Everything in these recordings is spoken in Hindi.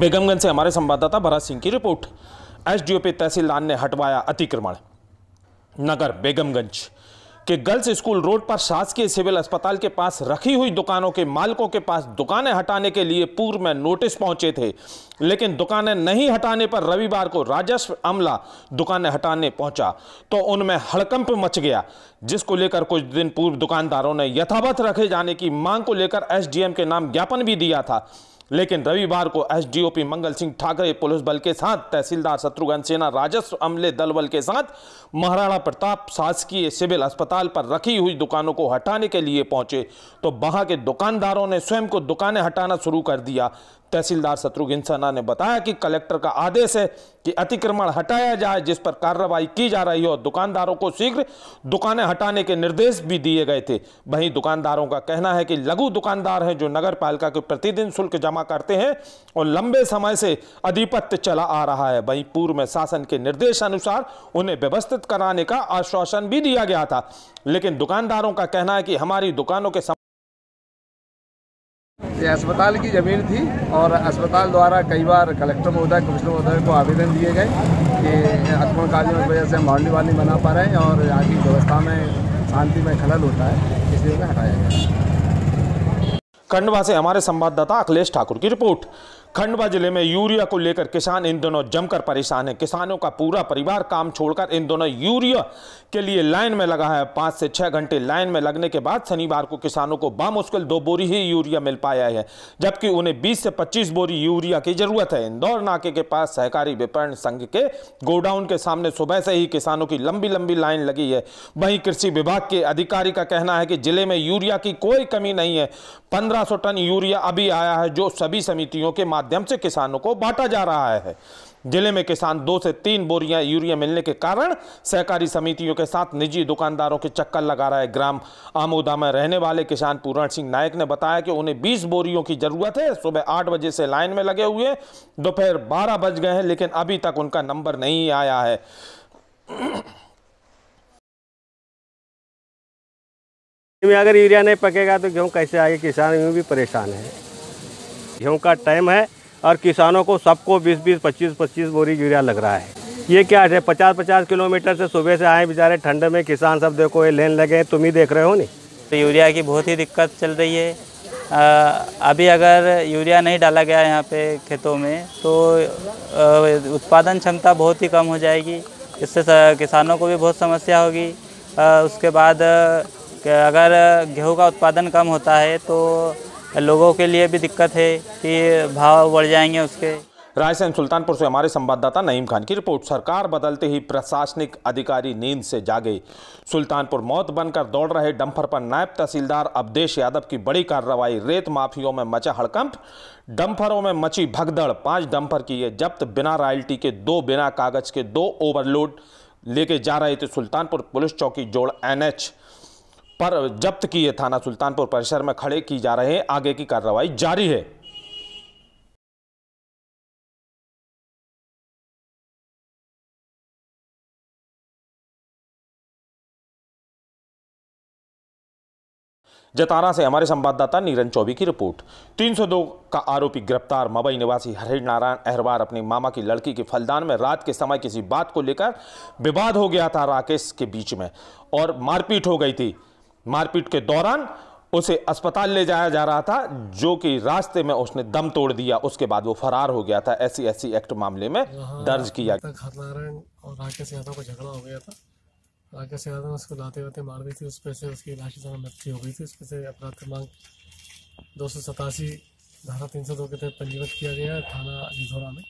बेगमगंज से हमारे संवाददाता भरत सिंह की रिपोर्ट एसडीओपी तहसीलदार ने हटवाया अतिक्रमण नगर बेगमगंज के गर्ल्स स्कूल रोड पर शासकीय सिविल अस्पताल के पास रखी हुई दुकानों के मालिकों के पास दुकानें हटाने के लिए पूर्व में नोटिस पहुंचे थे लेकिन दुकानें नहीं हटाने पर रविवार को राजस्व अमला दुकानें हटाने पहुंचा तो उनमें हड़कंप मच गया जिसको लेकर कुछ दिन पूर्व दुकानदारों ने यथावत रखे जाने की मांग को लेकर एस के नाम ज्ञापन भी दिया था लेकिन रविवार को एसडीओपी मंगल सिंह ठाकरे पुलिस बल के साथ तहसीलदार शत्रुघ्न सेना राजस्व अमले दल बल के साथ महाराणा प्रताप शासकीय सिविल अस्पताल पर रखी हुई दुकानों को हटाने के लिए पहुंचे तो वहां के दुकानदारों ने स्वयं को दुकानें हटाना शुरू कर दिया तहसीलदार शत्रुघ्न सेना ने बताया कि कलेक्टर का आदेश है कि अतिक्रमण हटाया जाए जिस पर कार्रवाई की जा रही है और दुकानदारों को शीघ्र दुकानें हटाने के निर्देश भी दिए गए थे वहीं दुकानदारों का कहना है कि लघु दुकानदार हैं जो नगर पालिका के प्रतिदिन शुल्क जमा करते हैं और लंबे समय से अधिपत्य चला आ रहा है वहीं पूर्व में शासन के निर्देश अनुसार उन्हें व्यवस्थित कराने का आश्वासन भी दिया गया था लेकिन दुकानदारों का कहना है कि हमारी दुकानों के सम... ये अस्पताल की ज़मीन थी और अस्पताल द्वारा कई बार कलेक्टर महोदय कमिश्नर महोदय को आवेदन दिए गए कि अतमण कार्यों की वजह से हम बाउंड्री वाल बना पा रहे हैं और यहाँ की व्यवस्था में शांति में खलल होता है इसलिए उन्हें हटाया गया खंडवा से हमारे संवाददाता अखिलेश ठाकुर की रिपोर्ट खंडवा जिले में यूरिया को लेकर किसान इन दोनों जमकर परेशान है किसानों का पूरा परिवार काम छोड़कर इन दोनों यूरिया के लिए लाइन में लगा है पांच से छह घंटे लाइन में लगने के बाद शनिवार को किसानों को बामुश्किल दो बोरी ही यूरिया मिल पाया है जबकि उन्हें बीस से पच्चीस बोरी यूरिया की जरूरत है इंदौर नाके के पास सहकारी विपणन संघ के गोडाउन के सामने सुबह से ही किसानों की लंबी लंबी लाइन लगी है वहीं कृषि विभाग के अधिकारी का कहना है कि जिले में यूरिया की कोई कमी नहीं है पंद्रह टन यूरिया अभी आया है जो सभी समितियों के माध्यम माध्यम से किसानों को बांटा जा रहा है जिले में किसान दो से तीन बोरियां यूरिया मिलने के कारण सहकारी समितियों के साथ निजी दुकानदारों के चक्कर लगा रहा है ग्राम आमोदा में रहने वाले किसान पूरण सिंह नायक ने बताया कि उन्हें 20 बोरियों की जरूरत है सुबह आठ बजे से लाइन में लगे हुए दोपहर बारह बज गए हैं लेकिन अभी तक उनका नंबर नहीं आया है में अगर यूरिया नहीं पकेगा तो गेहूँ कैसे आएगी किसान भी परेशान है गेहूँ का टाइम है और किसानों को सबको 20-20, 25-25 बोरी यूरिया लग रहा है ये क्या है पचास पचास किलोमीटर से सुबह से आए बेचारे ठंड में किसान सब देखो ये लेन लगे तुम ही देख रहे हो नहीं तो यूरिया की बहुत ही दिक्कत चल रही है आ, अभी अगर यूरिया नहीं डाला गया यहाँ पे खेतों में तो आ, उत्पादन क्षमता बहुत ही कम हो जाएगी इससे किसानों को भी बहुत समस्या होगी आ, उसके बाद अगर गेहूं का उत्पादन कम होता है तो लोगों के लिए भी दिक्कत है कि भाव बढ़ जाएंगे उसके रायसेन सुल्तानपुर से हमारे संवाददाता नईम खान की रिपोर्ट सरकार बदलते ही प्रशासनिक अधिकारी नींद से जागे सुल्तानपुर मौत बनकर दौड़ रहे डंपर पर नायब तहसीलदार अवधेश यादव की बड़ी कार्रवाई रेत माफियों में मचा हड़कंप डंपरों में मची भगदड़ पांच डंपर है जब्त बिना रॉयल्टी के दो बिना कागज के दो ओवरलोड लेके जा रहे थे सुल्तानपुर पुलिस चौकी जोड़ एनएच पर जब्त किए थाना सुल्तानपुर परिसर में खड़े की जा रहे हैं आगे की कार्रवाई जारी है जतारा से हमारे संवाददाता नीरन चौबी की रिपोर्ट 302 का आरोपी गिरफ्तार मबई निवासी हरि नारायण अहरवार अपनी मामा की लड़की के फलदान में रात के समय किसी बात को लेकर विवाद हो गया था राकेश के बीच में और मारपीट हो गई थी मारपीट के दौरान उसे अस्पताल ले जाया जा रहा था जो कि रास्ते में उसने दम तोड़ दिया उसके बाद वो फरार हो गया था ऐसी ऐसी एक्ट मामले में दर्ज किया नारायण और राकेश यादव का झगड़ा हो गया था राकेश यादव ने उसको लाते वाते मार दी थी उस पर से उसकी लाश मृत्यु हो गई थी उस पर से अपराध क्रमांक दो सौ सतासी धारा तीन सौ दो के तहत पंजीकृत किया गया थाना रिझोरा में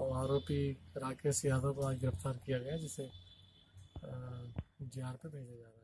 और आरोपी राकेश यादव को आज गिरफ्तार किया गया जिसे जे आर पे भेजा जा रहा है